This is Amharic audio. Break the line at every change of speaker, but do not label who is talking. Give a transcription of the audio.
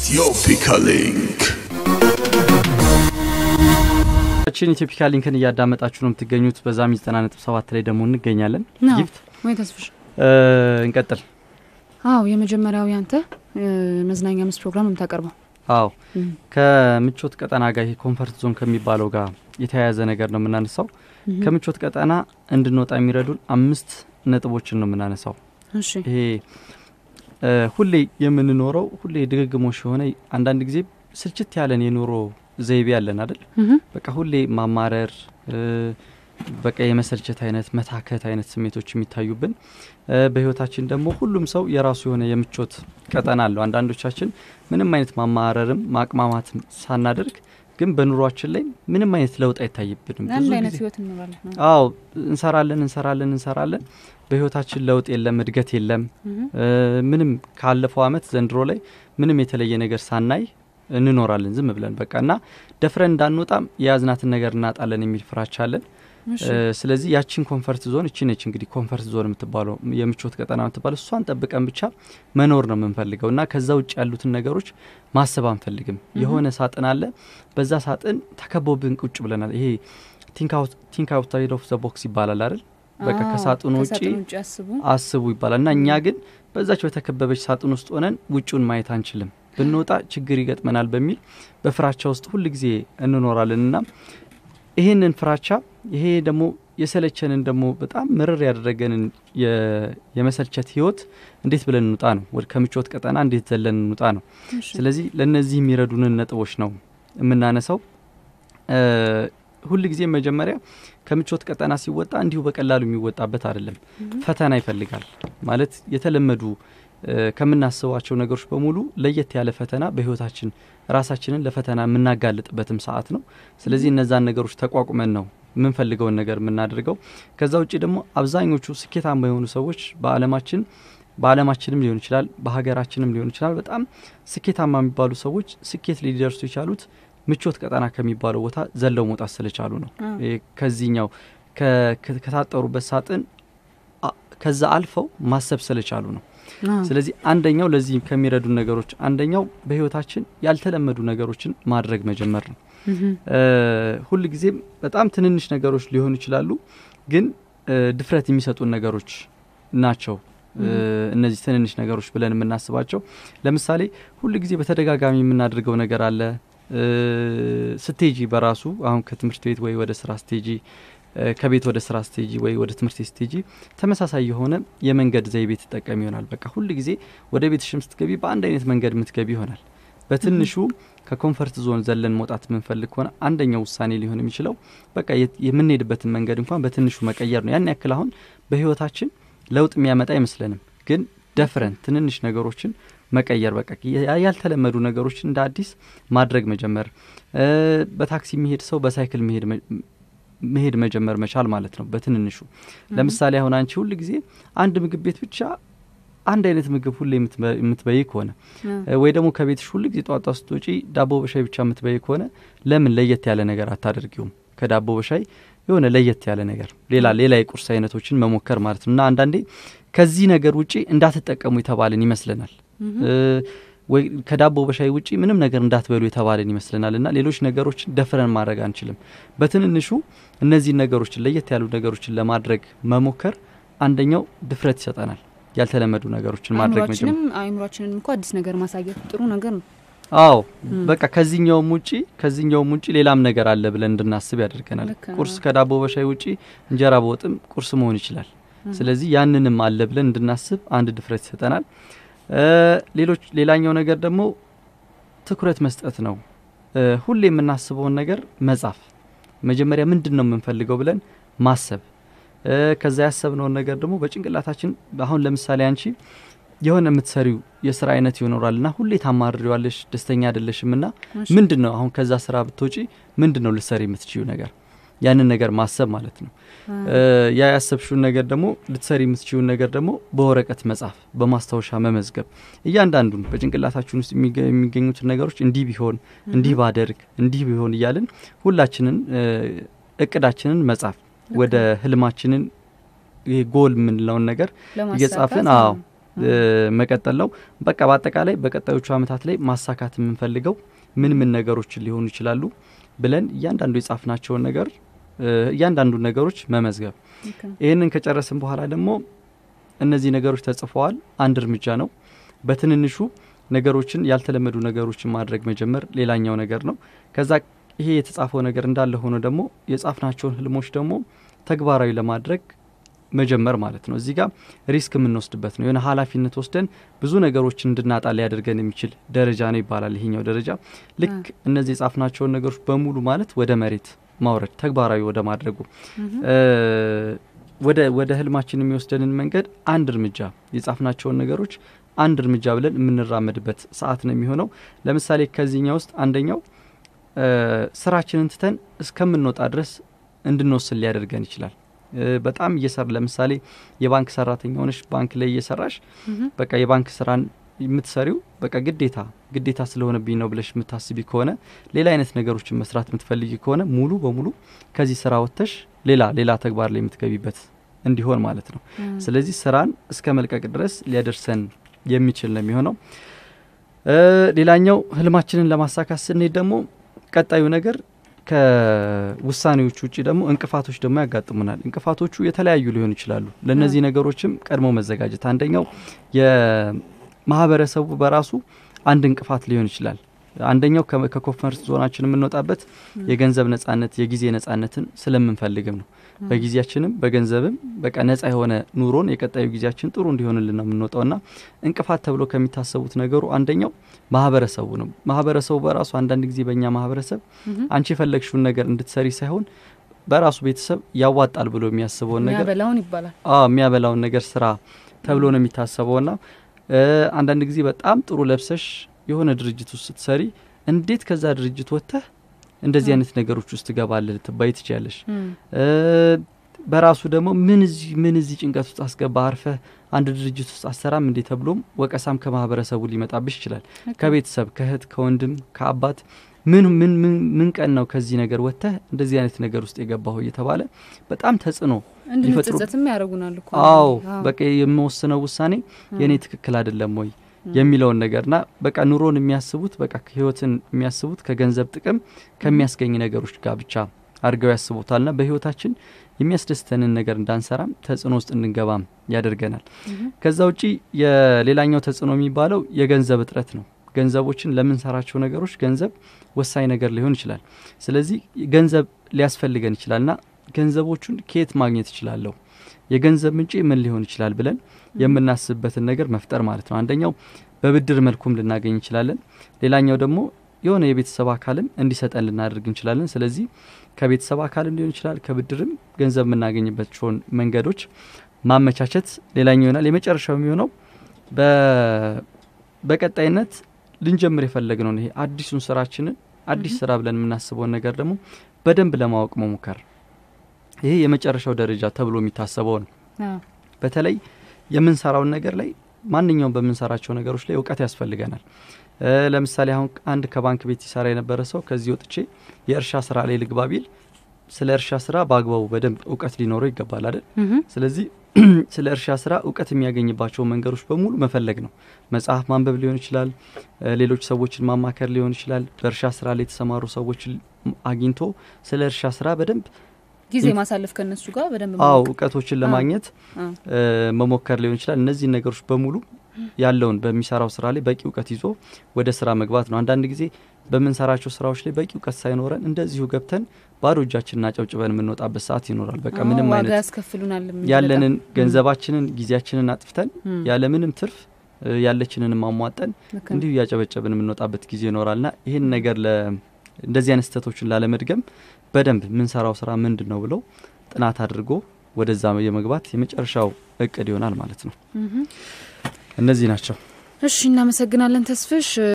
ኢትዮፒካ ሊንክ ችን ኢትዮፒካ ሊንክን እያዳመጣችሁ ነው የምትገኙት። በዛም ሰባት ላይ ደግሞ እንገኛለን። ጊፍት ወይ ተስፍሽ እንቀጥል። አዎ የመጀመሪያው ያንተ መዝናኛ ምስ ፕሮግራም የምታቀርበው አዎ ከምቾት ቀጠና ጋር ኮንፈርት ዞን ከሚባለው ጋር የተያያዘ ነገር ነው የምናነሳው። ከምቾት ቀጠና እንድንወጣ የሚረዱን አምስት ነጥቦችን ነው የምናነሳው። ይሄ ሁሌ የምንኖረው ሁሌ ድግግሞሽ የሆነ አንዳንድ ጊዜ ስልችት ያለን የኑሮ ዘይቤ ያለን አይደል? በቃ ሁሌ ማማረር በቃ የመሰልቸት አይነት መታከት አይነት ስሜቶች የሚታዩብን በህይወታችን ደግሞ ሁሉም ሰው የራሱ የሆነ የምቾት ቀጠና አለው። አንዳንዶቻችን ምንም አይነት ማማረርም ማቅማማትም ሳናደርግ ግን በኑሯችን ላይ ምንም አይነት ለውጥ አይታይብንም። ብዙ አዎ እንሰራለን እንሰራለን እንሰራለን፣ በህይወታችን ለውጥ የለም፣ እድገት የለም። ምንም ካለፈው አመት ዘንድሮ ላይ ምንም የተለየ ነገር ሳናይ እንኖራለን ዝም ብለን በቃ እና ደፍረን እንዳንወጣም የያዝናትን ነገር እናጣለን የሚል ፍራቻለን ስለዚህ ያቺን ኮንፈርት ዞን እቺ ነች እንግዲህ ኮንፈርት ዞን የምትባለው የምቾት ቀጠና የምትባለው እሷን ጠብቀን ብቻ መኖር ነው የምንፈልገው እና ከዛ ውጭ ያሉትን ነገሮች ማሰብ አንፈልግም። የሆነ ሳጥን አለ፣ በዛ ሳጥን ተከቦብን ቁጭ ብለናል። ይሄ ቲንክ አውትሳይድ ኦፍ ዘ ቦክስ ይባላል አይደል? በቃ ከሳጥኑ ውጭ አስቡ ይባላል እና እኛ ግን በዛች በተከበበች ሳጥን ውስጥ ሆነን ውጩን ማየት አንችልም። ብንወጣ ችግር ይገጥመናል በሚል በፍራቻ ውስጥ ሁል ጊዜ እንኖራለን እና ይህንን ፍራቻ ይሄ ደግሞ የሰለቸንን ደግሞ በጣም ምርር ያደረገንን የመሰልቸት ህይወት እንዴት ብለን እንውጣ ነው። ወደ ከምቾት ቀጠና እንዴት ዘለን እንውጣ ነው። ስለዚህ ለእነዚህ የሚረዱንን ነጥቦች ነው የምናነሳው። ሁል ጊዜ መጀመሪያ ከምቾት ቀጠና ሲወጣ እንዲሁ በቀላሉ የሚወጣበት አይደለም። ፈተና ይፈልጋል ማለት የተለመዱ ከምናስባቸው ነገሮች በሙሉ ለየት ያለ ፈተና በህይወታችን ራሳችንን ለፈተና የምናጋልጥበትም ሰዓት ነው። ስለዚህ እነዛን ነገሮች ተቋቁመን ነው የምንፈልገውን ነገር የምናደርገው። ከዛ ውጭ ደግሞ አብዛኞቹ ስኬታማ የሆኑ ሰዎች በአለማችን በአለማችንም ሊሆን ይችላል፣ በሀገራችንም ሊሆን ይችላል። በጣም ስኬታማ የሚባሉ ሰዎች ስኬት ሊደርሱ የቻሉት ምቾት ቀጠና ከሚባለው ቦታ ዘለው መውጣት ስለቻሉ ነው። ከዚህኛው ከታጠሩበት ሳጥን ከዛ አልፈው ማሰብ ስለቻሉ ነው። ስለዚህ አንደኛው ለዚህ ከሚረዱ ነገሮች አንደኛው በህይወታችን ያልተለመዱ ነገሮችን ማድረግ መጀመር ነው። ሁል ጊዜም በጣም ትንንሽ ነገሮች ሊሆኑ ይችላሉ፣ ግን ድፍረት የሚሰጡን ነገሮች ናቸው። እነዚህ ትንንሽ ነገሮች ብለን የምናስባቸው ለምሳሌ ሁል ጊዜ በተደጋጋሚ የምናደርገው ነገር አለ። ስቴጂ በራሱ አሁን ከትምህርት ቤት ወይ ወደ ስራ ስቴጂ ከቤት ወደ ስራ ስቴጂ ወይ ወደ ትምህርት ስቴጂ ተመሳሳይ የሆነ የመንገድ ዘይቤ ትጠቀም ይሆናል። በቃ ሁሉ ጊዜ ወደ ሽም ስትገቢ በአንድ አይነት መንገድ የምትገቢ ይሆናል። በትንሹ ከኮንፈርት ዞን ዘለን መውጣት የምንፈልግ ከሆነ አንደኛው ውሳኔ ሊሆን የሚችለው በቃ የምንሄድበትን መንገድ እንኳን በትንሹ መቀየር ነው። ያን ያክል አሁን በህይወታችን ለውጥ የሚያመጣ አይመስለንም፣ ግን ደፍረን ትንንሽ ነገሮችን መቀየር በቃ ያልተለመዱ ነገሮችን እንደ አዲስ ማድረግ መጀመር። በታክሲ የሚሄድ ሰው በሳይክል መሄድ መሄድ መጀመር መቻል ማለት ነው። በትንንሹ ለምሳሌ አሁን አንቺ ሁል ጊዜ አንድ ምግብ ቤት ብቻ አንድ አይነት ምግብ ሁሌ የምትበይ ከሆነ ወይ ደግሞ ከቤትሽ ሁል ጊዜ ጧጧ ስትወጪ ዳቦ በሻይ ብቻ የምትበይ ከሆነ ለምን ለየት ያለ ነገር አታደርጊውም? ከዳቦ በሻይ የሆነ ለየት ያለ ነገር ሌላ ሌላ የቁርስ አይነቶችን መሞከር ማለት ነው እና አንዳንዴ ከዚህ ነገር ውጪ እንዳትጠቀሙ የተባልን ይመስለናል። ወይ ከዳቦ በሻይ ውጪ ምንም ነገር እንዳትበሉ የተባለን ይመስለናል እና ሌሎች ነገሮችን ደፍረን ማድረግ አንችልም። በትንንሹ እነዚህን ነገሮችን ለየት ያሉ ነገሮችን ለማድረግ መሞከር አንደኛው ድፍረት ይሰጠናል። ያልተለመዱ ነገሮችን ማድረግ አይምሯችንን እንኳ አዲስ ነገር ማሳየት ጥሩ ነገር ነው። አዎ በቃ ከዚህኛውም ውጪ ከዚህኛውም ውጪ ሌላም ነገር አለ ብለን እንድናስብ ያደርገናል። ቁርስ ከዳቦ በሻይ ውጪ እንጀራ በወጥም ቁርስ መሆን ይችላል። ስለዚህ ያንንም አለ ብለን እንድናስብ አንድ ድፍረት ይሰጠናል። ሌሎች ሌላኛው ነገር ደግሞ ትኩረት መስጠት ነው። ሁሌ የምናስበውን ነገር መጻፍ፣ መጀመሪያ ምንድን ነው የምንፈልገው ብለን ማሰብ፣ ከዛ ያሰብነውን ነገር ደግሞ በጭንቅላታችን አሁን ለምሳሌ አንቺ የሆነ የምትሰሪው የስራ አይነት ይኖራል እና ሁሌ ታማርሪዋለሽ፣ ደስተኛ አይደለሽም እና ምንድን ነው አሁን ከዛ ስራ ብትወጪ ምንድን ነው ልትሰሪ የምትችዩ ነገር ያንን ነገር ማሰብ ማለት ነው። ያ ያሰብሽውን ነገር ደግሞ ልትሰሪ የምትችውን ነገር ደግሞ በወረቀት መጻፍ፣ በማስታወሻ መመዝገብ እያንዳንዱን በጭንቅላታችን ውስጥ የሚገኙትን ነገሮች እንዲህ ቢሆን፣ እንዲህ ባደርግ፣ እንዲህ ቢሆን እያልን ሁላችንን እቅዳችንን መጻፍ ወደ ህልማችንን ጎል የምንለውን ነገር እየጻፍን አዎ መቀጠል ነው። በቃ በአጠቃላይ በቀጣዮቹ አመታት ላይ ማሳካት የምንፈልገው ምን ምን ነገሮችን ሊሆኑ ይችላሉ ብለን እያንዳንዱ የጻፍናቸውን ነገር እያንዳንዱን ነገሮች መመዝገብ። ይህንን ከጨረስን በኋላ ደግሞ እነዚህ ነገሮች ተጽፈዋል። አንድ እርምጃ ነው። በትንንሹ ነገሮችን ያልተለመዱ ነገሮችን ማድረግ መጀመር ሌላኛው ነገር ነው። ከዛ ይሄ የተጻፈው ነገር እንዳለ ሆኖ ደግሞ የጻፍናቸውን ህልሞች ደግሞ ተግባራዊ ለማድረግ መጀመር ማለት ነው። እዚህ ጋር ሪስክ የምንወስድበት ነው። የሆነ ሀላፊነት ወስደን ብዙ ነገሮች እንድናጣ ሊያደርገን የሚችል ደረጃ ነው ይባላል። ይሄኛው ደረጃ ልክ እነዚህ የጻፍናቸውን ነገሮች በሙሉ ማለት ወደ መሬት ማውረድ ተግባራዊ ወደ ማድረጉ ወደ ህልማችን የሚወስደንን መንገድ አንድ እርምጃ የጻፍናቸውን ነገሮች አንድ እርምጃ ብለን የምንራመድበት ሰዓት ነው የሚሆነው። ለምሳሌ ከዚህኛ ውስጥ አንደኛው ስራችንን ትተን እስከምንወጣ ድረስ እንድንወስን ሊያደርገን ይችላል። በጣም እየሰራ ለምሳሌ የባንክ ሰራተኛ ሆነሽ ባንክ ላይ እየሰራሽ በቃ የባንክ ስራን የምትሰሪው በቃ ግዴታ ግዴታ ስለሆነብኝ ነው ብለሽ የምታስቢ ከሆነ ሌላ አይነት ነገሮችን መስራት የምትፈልጊ ከሆነ ሙሉ በሙሉ ከዚህ ስራ ወጥተሽ ሌላ ሌላ ተግባር ላይ የምትገቢበት እንዲሆን ማለት ነው። ስለዚህ ስራን እስከ መልቀቅ ድረስ ሊያደርሰን የሚችል ነው የሚሆነው። ሌላኛው ህልማችንን ለማሳካት ስንሄድ ደግሞ ቀጣዩ ነገር ከውሳኔዎች ውጭ ደግሞ እንቅፋቶች ደግሞ ያጋጥሙናል። እንቅፋቶቹ የተለያዩ ሊሆኑ ይችላሉ። ለእነዚህ ነገሮችም ቀድሞ መዘጋጀት አንደኛው ማህበረሰቡ በራሱ አንድ እንቅፋት ሊሆን ይችላል። አንደኛው ከኮንፈረንስ ዞናችን የምንወጣበት የገንዘብ ነጻነት፣ የጊዜ ነጻነትን ስለምንፈልግም ነው። በጊዜያችንም በገንዘብም በቃ ነጻ የሆነ ኑሮን የቀጣዩ ጊዜያችን ጥሩ እንዲሆንልን ነው የምንወጣውና እንቅፋት ተብሎ ከሚታሰቡት ነገሩ አንደኛው ማህበረሰቡ ነው። ማህበረሰቡ በራሱ አንዳንድ ጊዜ በእኛ ማህበረሰብ አንቺ የፈለግሽውን ነገር እንድትሰሪ ሳይሆን በራሱ ቤተሰብ ያዋጣል ብሎ የሚያስበውን ነገር የሚያበላውን ነገር ስራ ተብሎ ነው የሚታሰበው ና አንዳንድ ጊዜ በጣም ጥሩ ለብሰሽ የሆነ ድርጅት ውስጥ ስትሰሪ እንዴት ከዛ ድርጅት ወጥተህ እንደዚህ አይነት ነገሮች ውስጥ ትገባለ ልትባይ ትችያለሽ። በራሱ ደግሞ ምን እዚህ ጭንቀት ውስጥ አስገባ አርፈ አንድ ድርጅት ውስጥ አሰራም እንዴ ተብሎም ወቀሳም ከማህበረሰቡ ሊመጣብሽ ይችላል። ከቤተሰብ፣ ከእህት፣ ከወንድም፣ ከአባት ምን ምን ምን ቀን ነው ከዚህ ነገር ወጥተህ እንደዚህ አይነት ነገር ውስጥ የገባሁ እየተባለ በጣም ተጽዕኖ እንድንጸጸትም ያደርጉናል እኮ። አዎ በቃ የምወስነው ውሳኔ የእኔ ትክክል አይደለም ወይ የሚለውን ነገርና በቃ ኑሮን የሚያስቡት በቃ ህይወትን የሚያስቡት ከገንዘብ ጥቅም ከሚያስገኝ ነገሮች ጋር ብቻ አድርገው ያስቡታልና በህይወታችን የሚያስደስተንን ነገር እንዳንሰራም ተጽዕኖ ውስጥ እንድንገባም ያደርገናል። ከዛ ውጪ የሌላኛው ተጽዕኖ የሚባለው የገንዘብ እጥረት ነው። ገንዘቦችን ለምንሰራቸው ነገሮች ገንዘብ ወሳኝ ነገር ሊሆን ይችላል። ስለዚህ ገንዘብ ሊያስፈልገን ይችላል እና ገንዘቦቹን ከየት ማግኘት እችላለሁ፣ የገንዘብ ምንጭ ምን ሊሆን ይችላል ብለን የምናስብበትን ነገር መፍጠር ማለት ነው። አንደኛው በብድር መልኩም ልናገኝ እንችላለን። ሌላኛው ደግሞ የሆነ የቤተሰብ አካልም እንዲሰጠን ልናደርግ እንችላለን። ስለዚህ ከቤተሰብ አካልም ሊሆን ይችላል ከብድርም ገንዘብ የምናገኝበቸውን መንገዶች ማመቻቸት ሌላኛው ይሆናል። የመጨረሻው የሚሆነው በቀጣይነት ልንጀምር የፈለግነው ይሄ አዲሱን ስራችንን አዲስ ስራ ብለን የምናስበውን ነገር ደግሞ በደንብ ለማወቅ መሞከር ይሄ የመጨረሻው ደረጃ ተብሎ የሚታሰበው ነው። በተለይ የምንሰራውን ነገር ላይ ማንኛውም በምንሰራቸው ነገሮች ላይ እውቀት ያስፈልገናል። ለምሳሌ አሁን አንድ ከባንክ ቤት ሲሰራ የነበረ ሰው ከዚህ ወጥቼ የእርሻ ስራ ላይ ልግባቢል ስለ እርሻ ስራ በአግባቡ በደንብ እውቀት ሊኖረው ይገባል አይደል? ስለዚህ ስለ እርሻ ስራ እውቀት የሚያገኝባቸው መንገዶች በሙሉ መፈለግ ነው። መጽሐፍ ማንበብ ሊሆን ይችላል። ሌሎች ሰዎችን ማማከር ሊሆን ይችላል። በእርሻ ስራ ላይ የተሰማሩ ሰዎችን አግኝቶ ስለ እርሻ ስራ በደንብ ጊዜ ማሳለፍ ከነሱ ጋር በደንብ አዎ እውቀቶችን ለማግኘት መሞከር ሊሆን ይችላል። እነዚህን ነገሮች በሙሉ ያለውን በሚሰራው ስራ ላይ በቂ እውቀት ይዞ ወደ ስራ መግባት ነው። አንዳንድ ጊዜ በምንሰራቸው ስራዎች ላይ በቂ እውቀት ሳይኖረን እንደዚሁ ገብተን ባዶ እጃችንን አጨብጭበን የምንወጣበት ሰዓት ይኖራል። በቃ ምንም አይነት ያለንን ገንዘባችንን፣ ጊዜያችንን አጥፍተን ያለምንም ትርፍ ያለችንን ማሟጠን እንዲሁ እያጨበጨብን የምንወጣበት ጊዜ ይኖራልና ይህን ነገር እንደዚህ አይነት ስህተቶችን ላለመድገም በደንብ የምንሰራው ስራ ምንድን ነው ብለው ጥናት አድርጎ ወደዛ የመግባት የመጨረሻው እቅድ ይሆናል ማለት ነው። እነዚህ ናቸው። እሺ እናመሰግናለን ተስፍሽ።